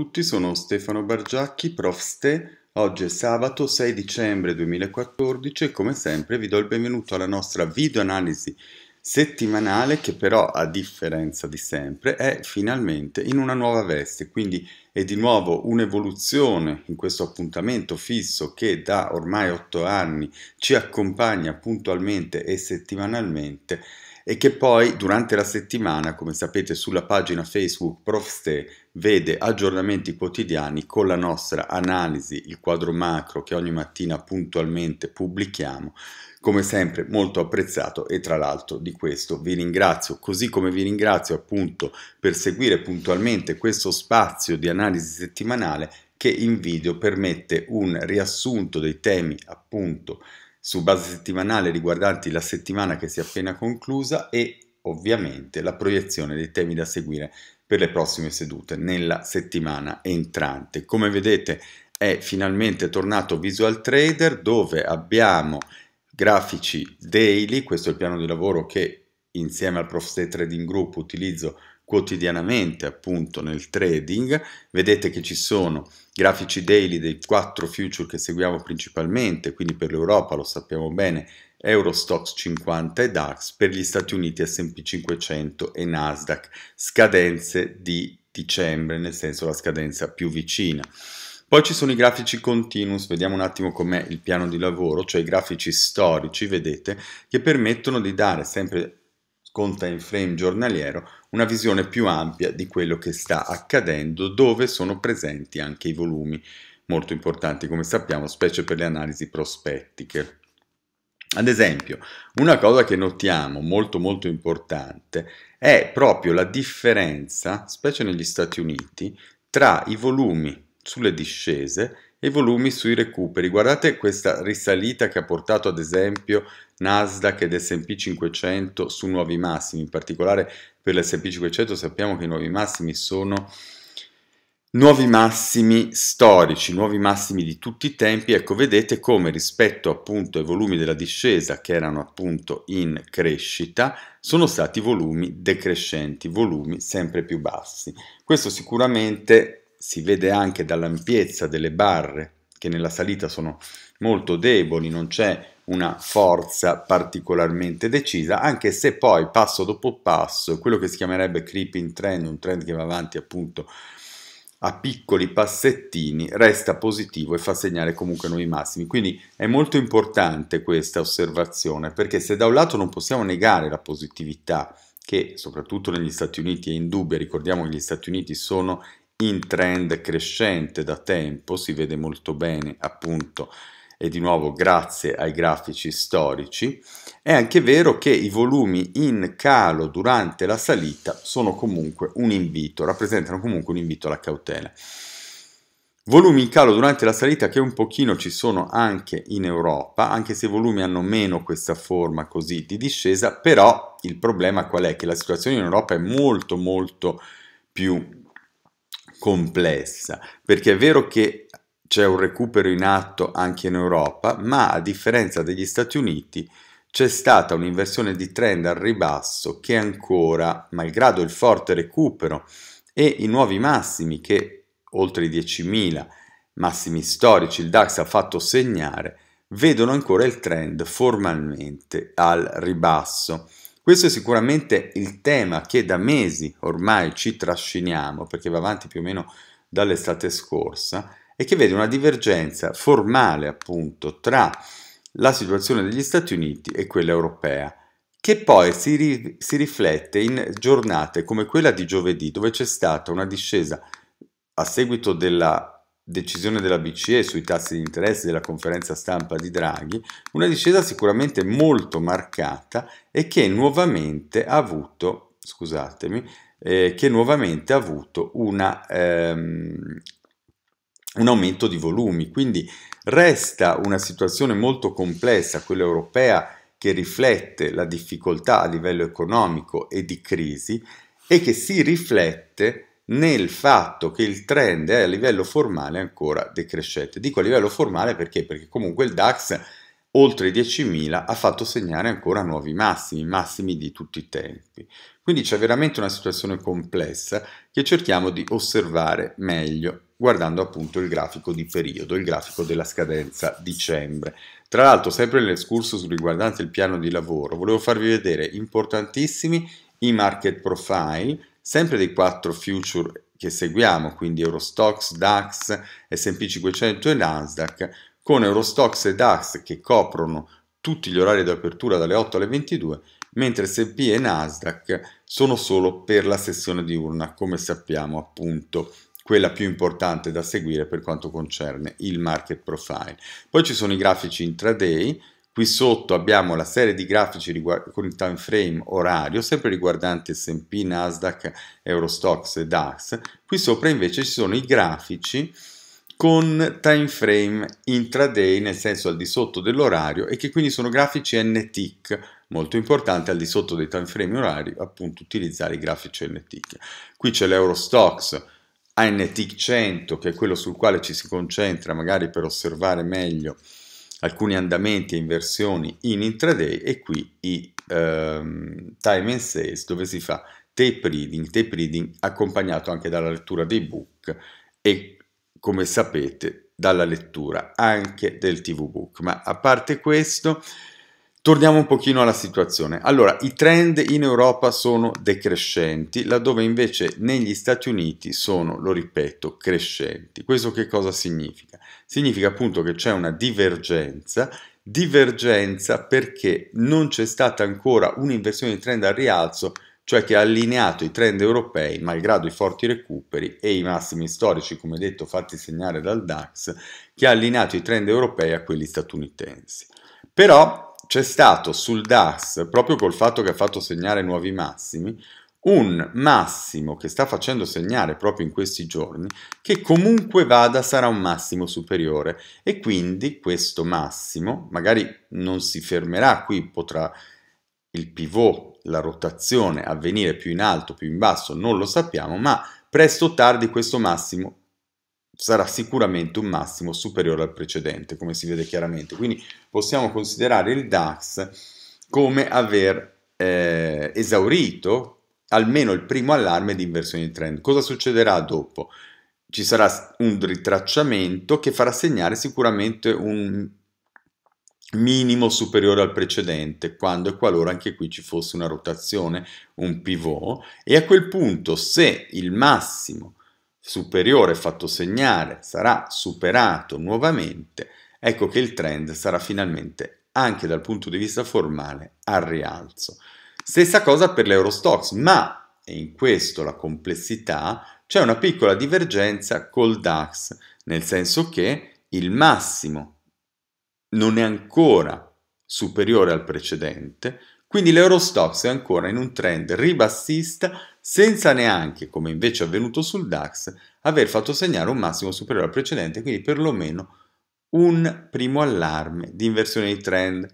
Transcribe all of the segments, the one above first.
tutti, sono Stefano Bargiacchi, prof. Ste. Oggi è sabato 6 dicembre 2014 e come sempre vi do il benvenuto alla nostra videoanalisi settimanale che però a differenza di sempre è finalmente in una nuova veste, quindi è di nuovo un'evoluzione in questo appuntamento fisso che da ormai 8 anni ci accompagna puntualmente e settimanalmente e che poi durante la settimana, come sapete sulla pagina Facebook Profste, vede aggiornamenti quotidiani con la nostra analisi, il quadro macro che ogni mattina puntualmente pubblichiamo, come sempre molto apprezzato e tra l'altro di questo vi ringrazio, così come vi ringrazio appunto per seguire puntualmente questo spazio di analisi settimanale che in video permette un riassunto dei temi appunto su base settimanale riguardanti la settimana che si è appena conclusa e ovviamente la proiezione dei temi da seguire per le prossime sedute nella settimana entrante. Come vedete è finalmente tornato Visual Trader dove abbiamo grafici daily, questo è il piano di lavoro che insieme al Prof State Trading Group utilizzo quotidianamente appunto nel trading, vedete che ci sono grafici daily dei quattro future che seguiamo principalmente, quindi per l'Europa lo sappiamo bene, Eurostox 50 e DAX, per gli Stati Uniti S&P 500 e Nasdaq, scadenze di dicembre, nel senso la scadenza più vicina. Poi ci sono i grafici continuous, vediamo un attimo com'è il piano di lavoro, cioè i grafici storici, vedete, che permettono di dare sempre conta in frame giornaliero una visione più ampia di quello che sta accadendo dove sono presenti anche i volumi molto importanti come sappiamo specie per le analisi prospettiche ad esempio, una cosa che notiamo molto molto importante è proprio la differenza, specie negli Stati Uniti, tra i volumi sulle discese e volumi sui recuperi. Guardate questa risalita che ha portato ad esempio Nasdaq ed S&P 500 su nuovi massimi, in particolare per l'S&P 500 sappiamo che i nuovi massimi sono nuovi massimi storici, nuovi massimi di tutti i tempi, ecco vedete come rispetto appunto ai volumi della discesa che erano appunto in crescita, sono stati volumi decrescenti, volumi sempre più bassi. Questo sicuramente si vede anche dall'ampiezza delle barre, che nella salita sono molto deboli, non c'è una forza particolarmente decisa, anche se poi passo dopo passo, quello che si chiamerebbe creeping trend, un trend che va avanti appunto a piccoli passettini, resta positivo e fa segnare comunque nuovi massimi. Quindi è molto importante questa osservazione, perché se da un lato non possiamo negare la positività, che soprattutto negli Stati Uniti è indubbia, ricordiamo che gli Stati Uniti sono in trend crescente da tempo, si vede molto bene appunto e di nuovo grazie ai grafici storici. È anche vero che i volumi in calo durante la salita sono comunque un invito, rappresentano comunque un invito alla cautela. Volumi in calo durante la salita che un pochino ci sono anche in Europa, anche se i volumi hanno meno questa forma così di discesa, però il problema qual è? Che la situazione in Europa è molto molto più complessa, perché è vero che c'è un recupero in atto anche in Europa, ma a differenza degli Stati Uniti c'è stata un'inversione di trend al ribasso che ancora, malgrado il forte recupero e i nuovi massimi che oltre i 10.000 massimi storici il DAX ha fatto segnare, vedono ancora il trend formalmente al ribasso. Questo è sicuramente il tema che da mesi ormai ci trasciniamo, perché va avanti più o meno dall'estate scorsa, e che vede una divergenza formale appunto tra la situazione degli Stati Uniti e quella europea, che poi si, ri- si riflette in giornate come quella di giovedì, dove c'è stata una discesa a seguito della decisione della BCE sui tassi di interesse della conferenza stampa di Draghi, una discesa sicuramente molto marcata e che nuovamente ha avuto, scusatemi, eh, che nuovamente ha avuto una, ehm, un aumento di volumi. Quindi resta una situazione molto complessa, quella europea, che riflette la difficoltà a livello economico e di crisi e che si riflette nel fatto che il trend è a livello formale ancora decrescente. Dico a livello formale perché? Perché comunque il DAX oltre i 10.000 ha fatto segnare ancora nuovi massimi, massimi di tutti i tempi. Quindi c'è veramente una situazione complessa che cerchiamo di osservare meglio guardando appunto il grafico di periodo, il grafico della scadenza dicembre. Tra l'altro, sempre nell'escursus riguardante il piano di lavoro, volevo farvi vedere importantissimi i market profile Sempre dei quattro future che seguiamo, quindi Eurostox, DAX, SP 500 e Nasdaq, con Eurostox e DAX che coprono tutti gli orari di apertura dalle 8 alle 22, mentre SP e Nasdaq sono solo per la sessione diurna, come sappiamo appunto quella più importante da seguire per quanto concerne il market profile. Poi ci sono i grafici intraday Qui sotto abbiamo la serie di grafici con il time frame orario, sempre riguardante S&P, Nasdaq, Eurostox e DAX. Qui sopra invece ci sono i grafici con time frame intraday, nel senso al di sotto dell'orario, e che quindi sono grafici NTIC, molto importante al di sotto dei time frame orari, appunto utilizzare i grafici NTIC. Qui c'è l'Eurostox ANTIC 100, che è quello sul quale ci si concentra magari per osservare meglio alcuni andamenti e inversioni in intraday e qui i ehm, time and sales dove si fa tape reading, tape reading accompagnato anche dalla lettura dei book e come sapete dalla lettura anche del tv book ma a parte questo Torniamo un pochino alla situazione. Allora, i trend in Europa sono decrescenti, laddove invece negli Stati Uniti sono, lo ripeto, crescenti. Questo che cosa significa? Significa appunto che c'è una divergenza, divergenza perché non c'è stata ancora un'inversione di trend al rialzo, cioè che ha allineato i trend europei, malgrado i forti recuperi e i massimi storici, come detto, fatti segnare dal DAX, che ha allineato i trend europei a quelli statunitensi. Però c'è stato sul DAS, proprio col fatto che ha fatto segnare nuovi massimi, un massimo che sta facendo segnare proprio in questi giorni, che comunque vada sarà un massimo superiore e quindi questo massimo magari non si fermerà qui, potrà il pivot, la rotazione avvenire più in alto, più in basso, non lo sappiamo, ma presto o tardi questo massimo sarà sicuramente un massimo superiore al precedente, come si vede chiaramente. Quindi possiamo considerare il DAX come aver eh, esaurito almeno il primo allarme di inversione di trend. Cosa succederà dopo? Ci sarà un ritracciamento che farà segnare sicuramente un minimo superiore al precedente quando e qualora anche qui ci fosse una rotazione, un pivot e a quel punto se il massimo superiore fatto segnare sarà superato nuovamente, ecco che il trend sarà finalmente anche dal punto di vista formale al rialzo. Stessa cosa per l'Eurostox, ma e in questo la complessità c'è una piccola divergenza col DAX, nel senso che il massimo non è ancora superiore al precedente, quindi l'Eurostox è ancora in un trend ribassista senza neanche, come invece è avvenuto sul DAX, aver fatto segnare un massimo superiore al precedente, quindi perlomeno un primo allarme di inversione di trend,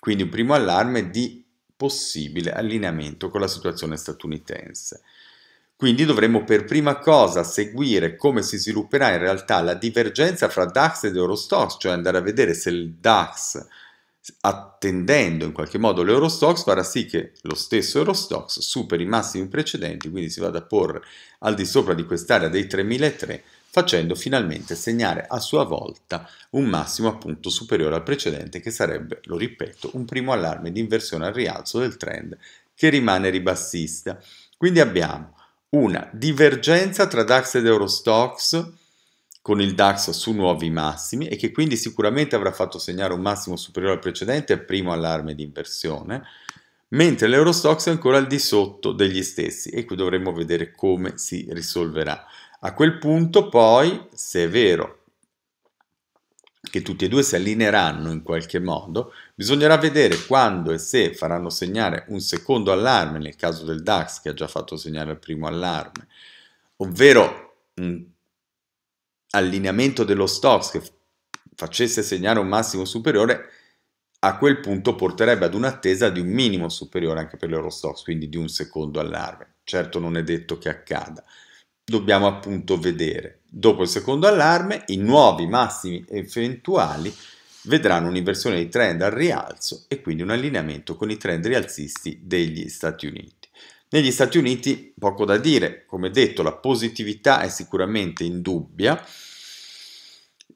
quindi un primo allarme di possibile allineamento con la situazione statunitense. Quindi dovremo per prima cosa seguire come si svilupperà in realtà la divergenza fra DAX ed Eurostox, cioè andare a vedere se il DAX attendendo in qualche modo l'Eurostox farà sì che lo stesso Eurostox superi i massimi precedenti, quindi si vada a porre al di sopra di quest'area dei 3003 facendo finalmente segnare a sua volta un massimo appunto superiore al precedente che sarebbe, lo ripeto, un primo allarme di inversione al rialzo del trend che rimane ribassista. Quindi abbiamo una divergenza tra DAX ed Eurostox con il DAX su nuovi massimi e che quindi sicuramente avrà fatto segnare un massimo superiore al precedente, primo allarme di inversione, mentre l'Eurostox è ancora al di sotto degli stessi e qui dovremo vedere come si risolverà. A quel punto poi, se è vero che tutti e due si allineeranno in qualche modo, bisognerà vedere quando e se faranno segnare un secondo allarme nel caso del DAX che ha già fatto segnare il primo allarme, ovvero un allineamento dello stocks che facesse segnare un massimo superiore, a quel punto porterebbe ad un'attesa di un minimo superiore anche per stocks quindi di un secondo allarme. Certo non è detto che accada. Dobbiamo appunto vedere. Dopo il secondo allarme, i nuovi massimi eventuali vedranno un'inversione di trend al rialzo e quindi un allineamento con i trend rialzisti degli Stati Uniti. Negli Stati Uniti poco da dire, come detto la positività è sicuramente in indubbia,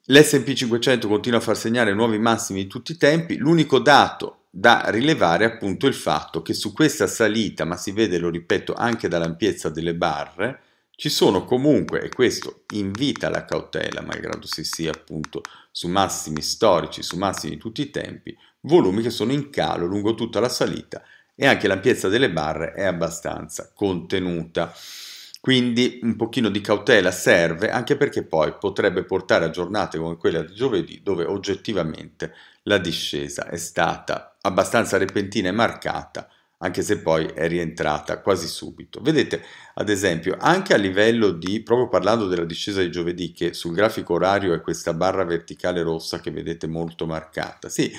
l'SP 500 continua a far segnare nuovi massimi di tutti i tempi, l'unico dato da rilevare è appunto il fatto che su questa salita, ma si vede, lo ripeto, anche dall'ampiezza delle barre, ci sono comunque, e questo invita alla cautela, malgrado si sia appunto su massimi storici, su massimi di tutti i tempi, volumi che sono in calo lungo tutta la salita e anche l'ampiezza delle barre è abbastanza contenuta. Quindi un pochino di cautela serve anche perché poi potrebbe portare a giornate come quella di giovedì dove oggettivamente la discesa è stata abbastanza repentina e marcata anche se poi è rientrata quasi subito. Vedete, ad esempio, anche a livello di, proprio parlando della discesa di giovedì, che sul grafico orario è questa barra verticale rossa che vedete molto marcata, sì,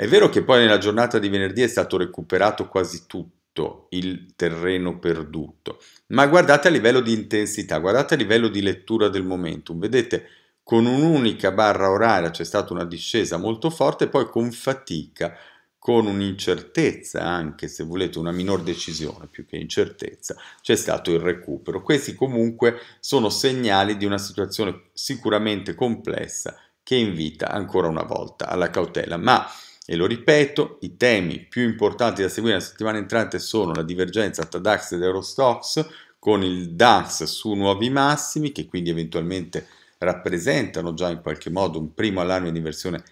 è vero che poi nella giornata di venerdì è stato recuperato quasi tutto il terreno perduto, ma guardate a livello di intensità, guardate a livello di lettura del momentum, vedete con un'unica barra oraria c'è stata una discesa molto forte, poi con fatica, con un'incertezza, anche se volete una minor decisione più che incertezza, c'è stato il recupero. Questi comunque sono segnali di una situazione sicuramente complessa che invita ancora una volta alla cautela, ma e lo ripeto, i temi più importanti da seguire la settimana entrante sono la divergenza tra DAX ed Eurostox, con il DAX su nuovi massimi, che quindi eventualmente rappresentano già in qualche modo un primo allarme di inversione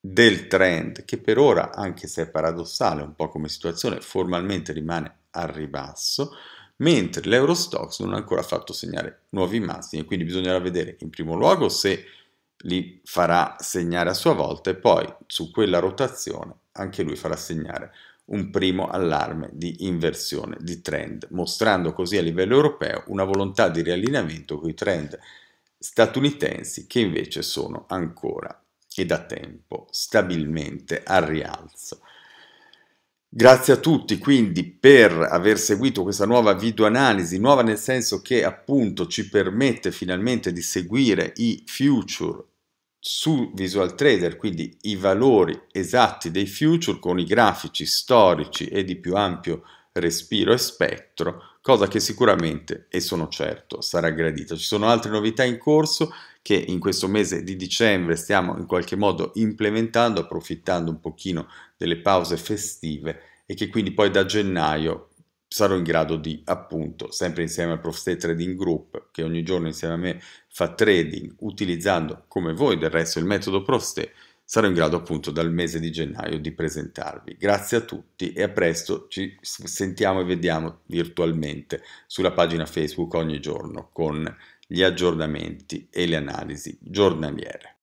del trend, che per ora, anche se è paradossale un po' come situazione, formalmente rimane al ribasso, mentre l'Eurostox non ha ancora fatto segnare nuovi massimi, quindi bisognerà vedere in primo luogo se li farà segnare a sua volta e poi su quella rotazione anche lui farà segnare un primo allarme di inversione di trend, mostrando così a livello europeo una volontà di riallineamento con i trend statunitensi che invece sono ancora e da tempo stabilmente al rialzo. Grazie a tutti quindi per aver seguito questa nuova videoanalisi, nuova nel senso che appunto ci permette finalmente di seguire i future su Visual Trader, quindi i valori esatti dei future con i grafici storici e di più ampio respiro e spettro, cosa che sicuramente, e sono certo, sarà gradita. Ci sono altre novità in corso che in questo mese di dicembre stiamo in qualche modo implementando, approfittando un pochino delle pause festive e che quindi poi da gennaio sarò in grado di, appunto, sempre insieme al Prof. State Trading Group, che ogni giorno insieme a me fa trading, utilizzando come voi del resto il metodo Prof. State, sarò in grado appunto dal mese di gennaio di presentarvi. Grazie a tutti e a presto ci sentiamo e vediamo virtualmente sulla pagina Facebook ogni giorno con gli aggiornamenti e le analisi giornaliere.